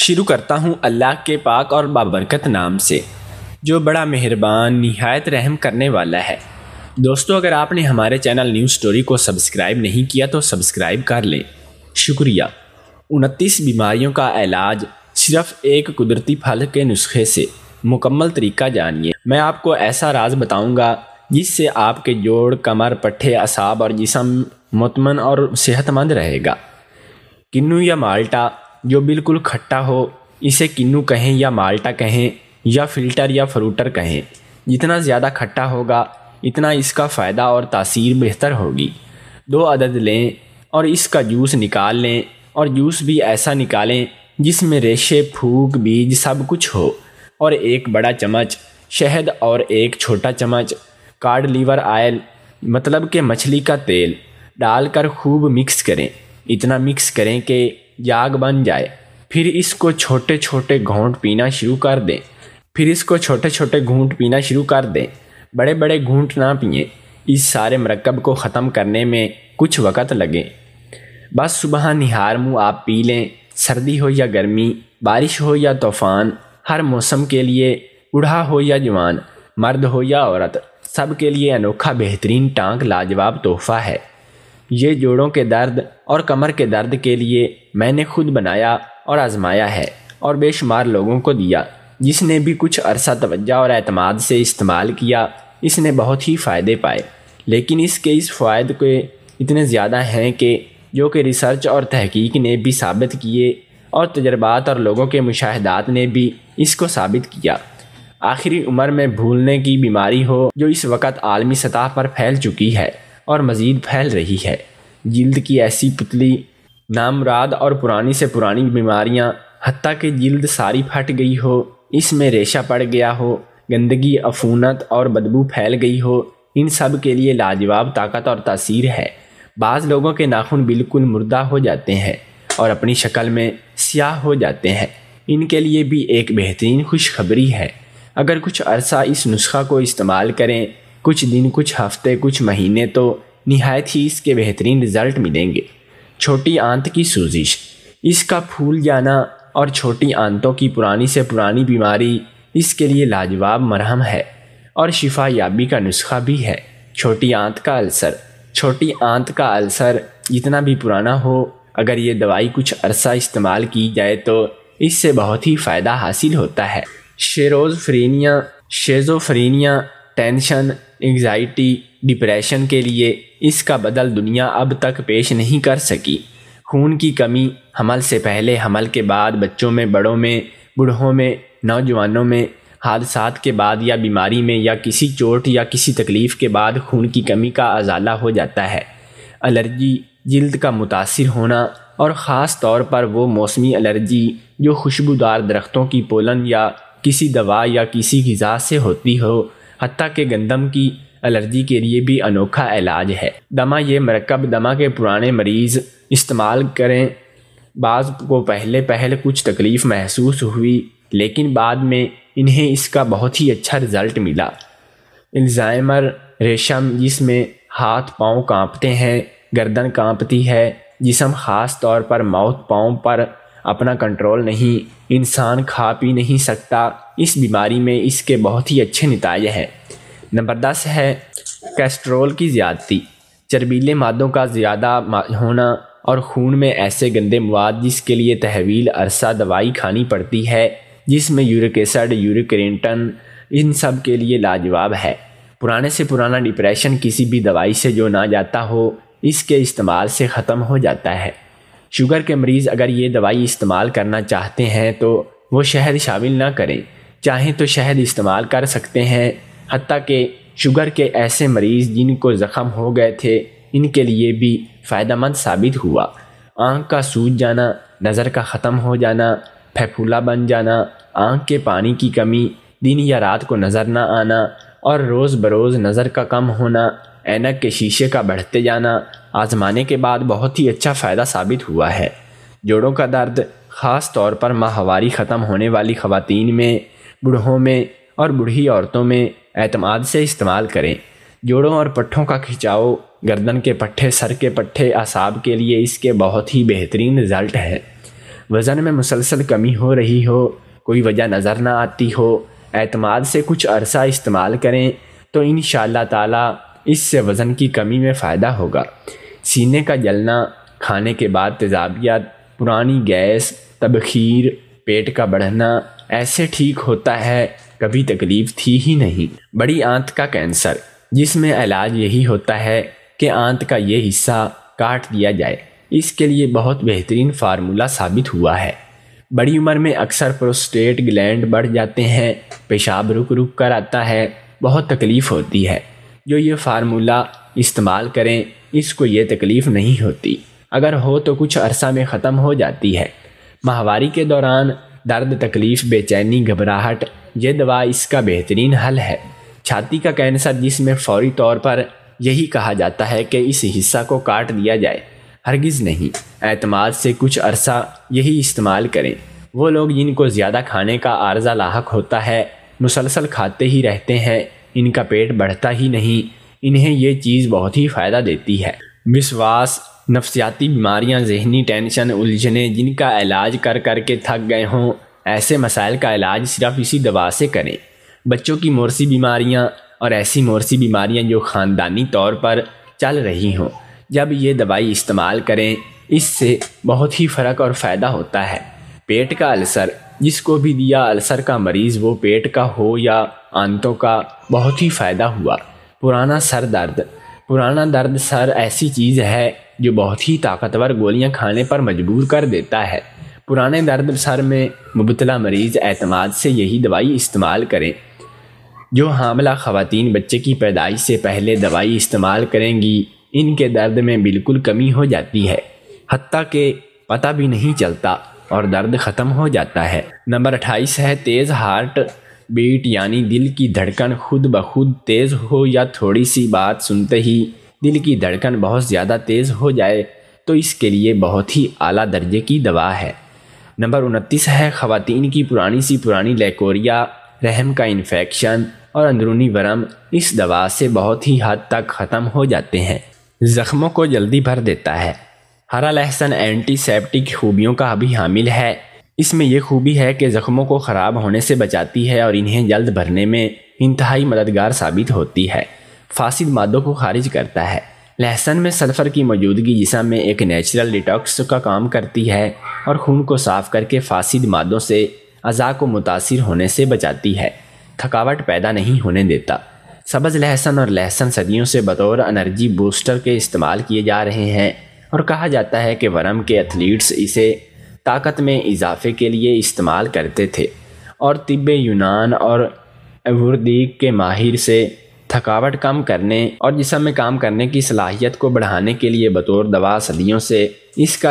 शुरू करता हूँ अल्लाह के पाक और बाबरकत नाम से जो बड़ा मेहरबान नहायत रहम करने वाला है दोस्तों अगर आपने हमारे चैनल न्यूज़ स्टोरी को सब्सक्राइब नहीं किया तो सब्सक्राइब कर लें शुक्रिया उनतीस बीमारियों का इलाज सिर्फ एक कुदरती फल के नुस्खे से मुकम्मल तरीका जानिए मैं आपको ऐसा राज बताऊंगा जिससे आपके जोड़ कमर पट्ठे असाब और जिसम मतमन और सेहतमंद रहेगा किन्नू या माल्टा जो बिल्कुल खट्टा हो इसे किन्नू कहें या माल्टा कहें या फिल्टर या फ्रूटर कहें जितना ज़्यादा खट्टा होगा इतना इसका फ़ायदा और तासीर बेहतर होगी दो अदद लें और इसका जूस निकाल लें और जूस भी ऐसा निकालें जिसमें रेशे फूक बीज सब कुछ हो और एक बड़ा चम्मच शहद और एक छोटा चम्मच कार्ड लीवर आयल मतलब के मछली का तेल डालकर खूब मिक्स करें इतना मिक्स करें कि जाग बन जाए फिर इसको छोटे छोटे घोंट पीना शुरू कर दें फिर इसको छोटे छोटे घूंट पीना शुरू कर दें बड़े बड़े घूंट ना पिए इस सारे मरकब को ख़त्म करने में कुछ वक़्त लगे बस सुबह निहार मुँह आप पी लें सर्दी हो या गर्मी बारिश हो या तूफ़ान हर मौसम के लिए बूढ़ा हो या जवान मर्द हो या औरत सब के लिए अनोखा बेहतरीन टांग लाजवाब तोहफ़ा है ये जोड़ों के दर्द और कमर के दर्द के लिए मैंने खुद बनाया और आजमाया है और बेशुमार लोगों को दिया जिसने भी कुछ अरसा तवज्जा और अतमाद से इस्तेमाल किया इसने बहुत ही फ़ायदे पाए लेकिन इसके इस फ़ायद के इतने ज़्यादा हैं कि जो कि रिसर्च और तहकीक ने भी साबित किए और तजर्बात और लोगों के मुशाहदात ने भी इसको साबित किया आखिरी उम्र में भूलने की बीमारी हो जो इस वक्त आलमी सतह पर फैल चुकी है और मज़ीद फैल रही है जल्द की ऐसी पुतली नामराद और पुरानी से पुरानी बीमारियां हती कि जल्द सारी फट गई हो इसमें रेशा पड़ गया हो गंदगी अफूनत और बदबू फैल गई हो इन सब के लिए लाजवाब ताकत और तासीर है बाज़ लोगों के नाखून बिल्कुल मुर्दा हो जाते हैं और अपनी शक्ल में स्याह हो जाते हैं इनके लिए भी एक बेहतरीन खुशखबरी है अगर कुछ अरसा इस नुस्खा को इस्तेमाल करें कुछ दिन कुछ हफ्ते कुछ महीने तो नहायत ही इसके बेहतरीन रिज़ल्ट मिलेंगे छोटी आंत की सूजिश इसका फूल जाना और छोटी आंतों की पुरानी से पुरानी बीमारी इसके लिए लाजवाब मरहम है और शिफा याबी का नुस्खा भी है छोटी आंत का अल्सर छोटी आंत का अल्सर जितना भी पुराना हो अगर ये दवाई कुछ अरसा इस्तेमाल की जाए तो इससे बहुत ही फ़ायदा हासिल होता है schizophrenia schizophrenia tension anxiety depression के लिए इसका बदल दुनिया अब तक पेश नहीं कर सकी खून की कमी हमल से पहले हमल के बाद बच्चों में बड़ों में बूढ़ों में नौजवानों में हादसा के बाद या बीमारी में या किसी चोट या किसी तकलीफ़ के बाद खून की कमी का अजाला हो जाता है एलर्जी जल्द का मुतासर होना और ख़ास तौर पर वो मौसमी एलर्जी जो खुशबूदार दरख्तों की पोलन या किसी दवा या किसी गज़ा से होती हो हती के गंदम की एलर्जी के लिए भी अनोखा इलाज है दमा ये मरकब दमा के पुराने मरीज़ इस्तेमाल करें बाज़ को पहले पहले कुछ तकलीफ़ महसूस हुई लेकिन बाद में इन्हें इसका बहुत ही अच्छा रिज़ल्ट मिला इल्ज़ाइमर रेशम जिसमें हाथ पांव कांपते हैं गर्दन कांपती है जिसम ख़ास तौर पर माउथ पांव पर अपना कंट्रोल नहीं इंसान खा पी नहीं सकता इस बीमारी में इसके बहुत ही अच्छे नतज हैं नंबर दस है कैस्ट्रोल की ज़्यादती चर्बीले मादों का ज़्यादा होना और खून में ऐसे गंदे मवाद जिसके लिए तहवील अरसा दवाई खानी पड़ती है जिसमें यूरिक एसड यूरिक रेंटन इन सब के लिए लाजवाब है पुराने से पुराना डिप्रेशन किसी भी दवाई से जो ना जाता हो इसके इस्तेमाल से ख़त्म हो जाता है शुगर के मरीज़ अगर ये दवाई इस्तेमाल करना चाहते हैं तो वो शहद शामिल ना करें चाहें तो शहद इस्तेमाल कर सकते हैं हती कि शुगर के ऐसे मरीज़ जिनको ज़ख़म हो गए थे इनके लिए भी फ़ायदा मंद साबित हुआ आँख का सूज जाना नज़र का ख़त्म हो जाना फैफूला बन जाना आँख के पानी की कमी दिन या रात को नज़र ना आना और रोज़ बरोज़ नज़र का कम होना ऐनक के शीशे का बढ़ते जाना आजमाने के बाद बहुत ही अच्छा फ़ायदा साबित हुआ है जोड़ों का दर्द ख़ास तौर पर माहवारी ख़त्म होने वाली ख़वातीन में बूढ़ों में और बूढ़ी औरतों में अतमाद से इस्तेमाल करें जोड़ों और पट्ठों का खिंचाव गर्दन के पट्ठे सर के पट्ठे असाब के लिए इसके बहुत ही बेहतरीन रिज़ल्ट है वज़न में मुसलसल कमी हो रही हो कोई वजह नज़र ना आती हो अतमाद से कुछ अरसा इस्तेमाल करें तो इन ताला इससे वज़न की कमी में फ़ायदा होगा सीने का जलना खाने के बाद तेजाबियात पुरानी गैस तबखीर पेट का बढ़ना ऐसे ठीक होता है कभी तकलीफ थी ही नहीं बड़ी आंत का कैंसर जिसमें इलाज यही होता है कि आंत का ये हिस्सा काट दिया जाए इसके लिए बहुत बेहतरीन फार्मूला साबित हुआ है बड़ी उम्र में अक्सर प्रोस्टेट ग्लैंड बढ़ जाते हैं पेशाब रुक रुक कर आता है बहुत तकलीफ़ होती है जो ये फार्मूला इस्तेमाल करें इसको ये तकलीफ़ नहीं होती अगर हो तो कुछ अरसा में ख़त्म हो जाती है माहवारी के दौरान दर्द तकलीफ़ बेचैनी घबराहट ये दवा इसका बेहतरीन हल है छाती का कैंसर जिसमें फौरी तौर पर यही कहा जाता है कि इस हिस्सा को काट दिया जाए हरगिज़ नहीं एतमाद से कुछ अरसा यही इस्तेमाल करें वो लोग जिनको ज़्यादा खाने का आर्जा लाक होता है मुसलसल खाते ही रहते हैं इनका पेट बढ़ता ही नहीं इन्हें ये चीज़ बहुत ही फ़ायदा देती है विश्वास नफसियाती बीमारियां जहनी टेंशन उलझने जिनका इलाज कर कर के थक गए हों ऐसे मसाइल का इलाज सिर्फ इसी दवा से करें बच्चों की मोरसी बीमारियां और ऐसी मोरसी बीमारियां जो ख़ानदानी तौर पर चल रही हों जब ये दवाई इस्तेमाल करें इससे बहुत ही फ़र्क और फ़ायदा होता है पेट का अल्सर जिसको भी दिया अल्सर का मरीज़ वो पेट का हो या आंतों का बहुत ही फ़ायदा हुआ पुराना सर दर्द पुराना दर्द सर ऐसी चीज़ है जो बहुत ही ताकतवर गोलियां खाने पर मजबूर कर देता है पुराने दर्द सर में मुबतला मरीज़ एतमाद से यही दवाई इस्तेमाल करें जो हामला ख़वातीन बच्चे की पैदाइश से पहले दवाई इस्तेमाल करेंगी इनके दर्द में बिल्कुल कमी हो जाती है हती के पता भी नहीं चलता और दर्द ख़त्म हो जाता है नंबर अट्ठाईस है तेज़ हार्ट बीट यानी दिल की धड़कन खुद ब खुद तेज़ हो या थोड़ी सी बात सुनते ही दिल की धड़कन बहुत ज़्यादा तेज़ हो जाए तो इसके लिए बहुत ही आला दर्जे की दवा है नंबर उनतीस है ख़वातीन की पुरानी सी पुरानी लेकोरिया रहम का इन्फेक्शन और अंदरूनी वरम इस दवा से बहुत ही हद तक ख़त्म हो जाते हैं ज़ख्मों को जल्दी भर देता है हरा लहसन एंटीसेप्टिक खूबियों का भी हामिल है इसमें यह खूबी है कि ज़ख्मों को ख़राब होने से बचाती है और इन्हें जल्द भरने में इंतहाई मददगार साबित होती है फासिद मादों को खारिज करता है लहसन में सल्फ़र की मौजूदगी जिसम में एक नेचुरल डिटॉक्स का काम करती है और खून को साफ करके फासिद मादों से अज़ा को मुतासर होने से बचाती है थकावट पैदा नहीं होने देता सब्ज़ लहसन और लहसन सदियों से बतौर एनर्जी बूस्टर के इस्तेमाल किए जा रहे हैं और कहा जाता है कि वरम के एथलीट्स इसे ताकत में इजाफे के लिए इस्तेमाल करते थे और तिब यूनान और एवरदीक के माहिर से थकावट कम करने और जिसम में काम करने की सलाहियत को बढ़ाने के लिए बतौर दवा सदियों से इसका